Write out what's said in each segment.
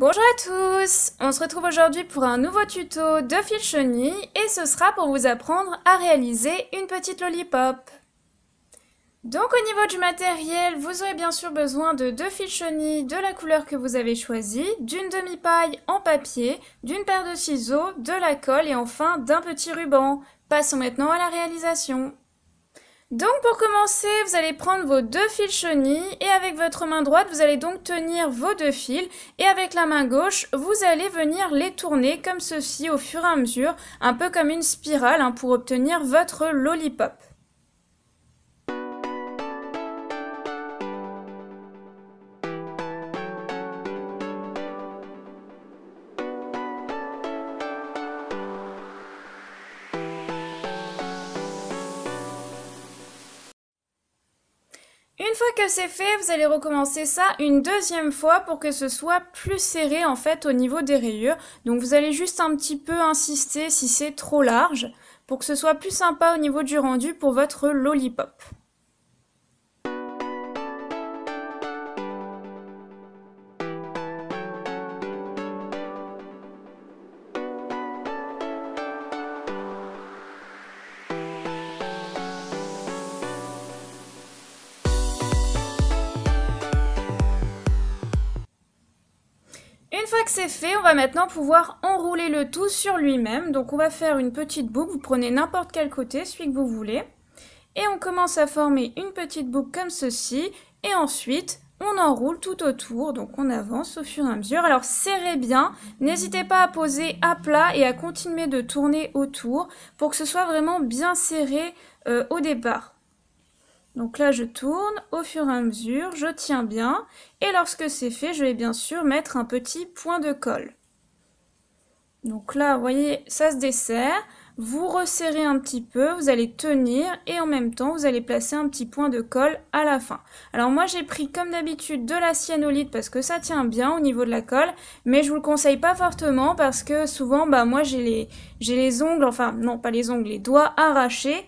Bonjour à tous On se retrouve aujourd'hui pour un nouveau tuto de fil chenille et ce sera pour vous apprendre à réaliser une petite lollipop. Donc au niveau du matériel, vous aurez bien sûr besoin de deux fils chenilles de la couleur que vous avez choisie, d'une demi-paille en papier, d'une paire de ciseaux, de la colle et enfin d'un petit ruban. Passons maintenant à la réalisation. Donc pour commencer, vous allez prendre vos deux fils chenilles et avec votre main droite, vous allez donc tenir vos deux fils et avec la main gauche, vous allez venir les tourner comme ceci au fur et à mesure, un peu comme une spirale hein, pour obtenir votre lollipop. fois que c'est fait, vous allez recommencer ça une deuxième fois pour que ce soit plus serré en fait au niveau des rayures. Donc vous allez juste un petit peu insister si c'est trop large pour que ce soit plus sympa au niveau du rendu pour votre lollipop. Une fois que c'est fait, on va maintenant pouvoir enrouler le tout sur lui-même. Donc on va faire une petite boucle, vous prenez n'importe quel côté, celui que vous voulez. Et on commence à former une petite boucle comme ceci. Et ensuite, on enroule tout autour, donc on avance au fur et à mesure. Alors serrez bien, n'hésitez pas à poser à plat et à continuer de tourner autour pour que ce soit vraiment bien serré euh, au départ. Donc là, je tourne au fur et à mesure, je tiens bien. Et lorsque c'est fait, je vais bien sûr mettre un petit point de colle. Donc là, vous voyez, ça se desserre. Vous resserrez un petit peu, vous allez tenir et en même temps, vous allez placer un petit point de colle à la fin. Alors moi, j'ai pris comme d'habitude de la cyanolite parce que ça tient bien au niveau de la colle, mais je vous le conseille pas fortement parce que souvent, bah moi, j'ai les, les ongles, enfin non, pas les ongles, les doigts arrachés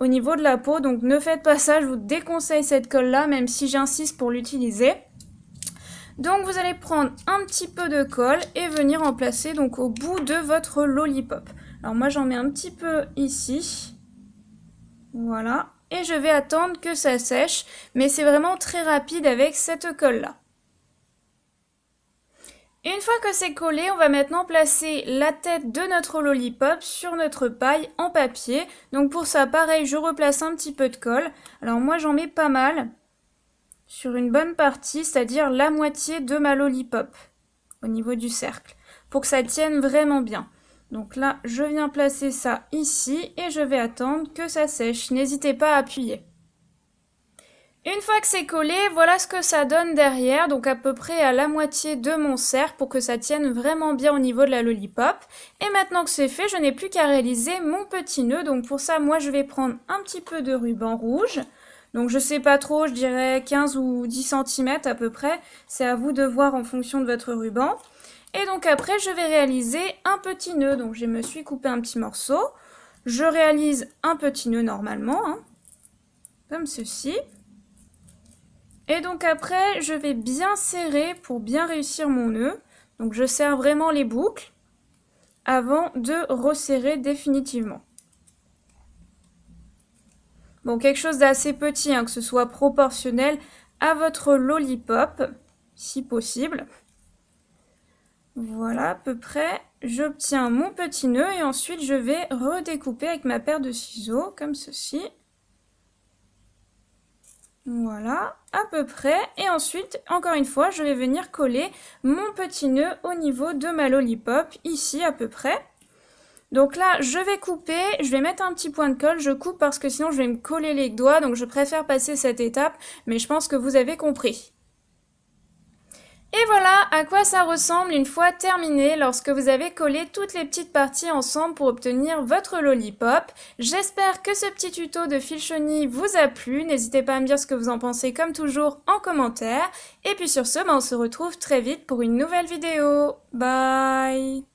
au niveau de la peau. Donc ne faites pas ça, je vous déconseille cette colle-là, même si j'insiste pour l'utiliser. Donc vous allez prendre un petit peu de colle et venir en placer donc au bout de votre lollipop. Alors moi j'en mets un petit peu ici. Voilà. Et je vais attendre que ça sèche. Mais c'est vraiment très rapide avec cette colle là. Une fois que c'est collé, on va maintenant placer la tête de notre lollipop sur notre paille en papier. Donc pour ça, pareil, je replace un petit peu de colle. Alors moi, j'en mets pas mal sur une bonne partie, c'est-à-dire la moitié de ma lollipop au niveau du cercle, pour que ça tienne vraiment bien. Donc là, je viens placer ça ici et je vais attendre que ça sèche. N'hésitez pas à appuyer. Une fois que c'est collé, voilà ce que ça donne derrière, donc à peu près à la moitié de mon cerf pour que ça tienne vraiment bien au niveau de la lollipop. Et maintenant que c'est fait, je n'ai plus qu'à réaliser mon petit nœud, donc pour ça moi je vais prendre un petit peu de ruban rouge. Donc je ne sais pas trop, je dirais 15 ou 10 cm à peu près, c'est à vous de voir en fonction de votre ruban. Et donc après je vais réaliser un petit nœud, donc je me suis coupé un petit morceau. Je réalise un petit nœud normalement, hein. comme ceci. Et donc après, je vais bien serrer pour bien réussir mon nœud. Donc je serre vraiment les boucles avant de resserrer définitivement. Bon, quelque chose d'assez petit, hein, que ce soit proportionnel à votre lollipop, si possible. Voilà, à peu près. J'obtiens mon petit nœud et ensuite je vais redécouper avec ma paire de ciseaux, comme ceci. Voilà, à peu près. Et ensuite, encore une fois, je vais venir coller mon petit nœud au niveau de ma lollipop, ici à peu près. Donc là, je vais couper, je vais mettre un petit point de colle, je coupe parce que sinon je vais me coller les doigts, donc je préfère passer cette étape, mais je pense que vous avez compris. Et voilà à quoi ça ressemble une fois terminé lorsque vous avez collé toutes les petites parties ensemble pour obtenir votre lollipop. J'espère que ce petit tuto de fil vous a plu. N'hésitez pas à me dire ce que vous en pensez comme toujours en commentaire. Et puis sur ce, ben, on se retrouve très vite pour une nouvelle vidéo. Bye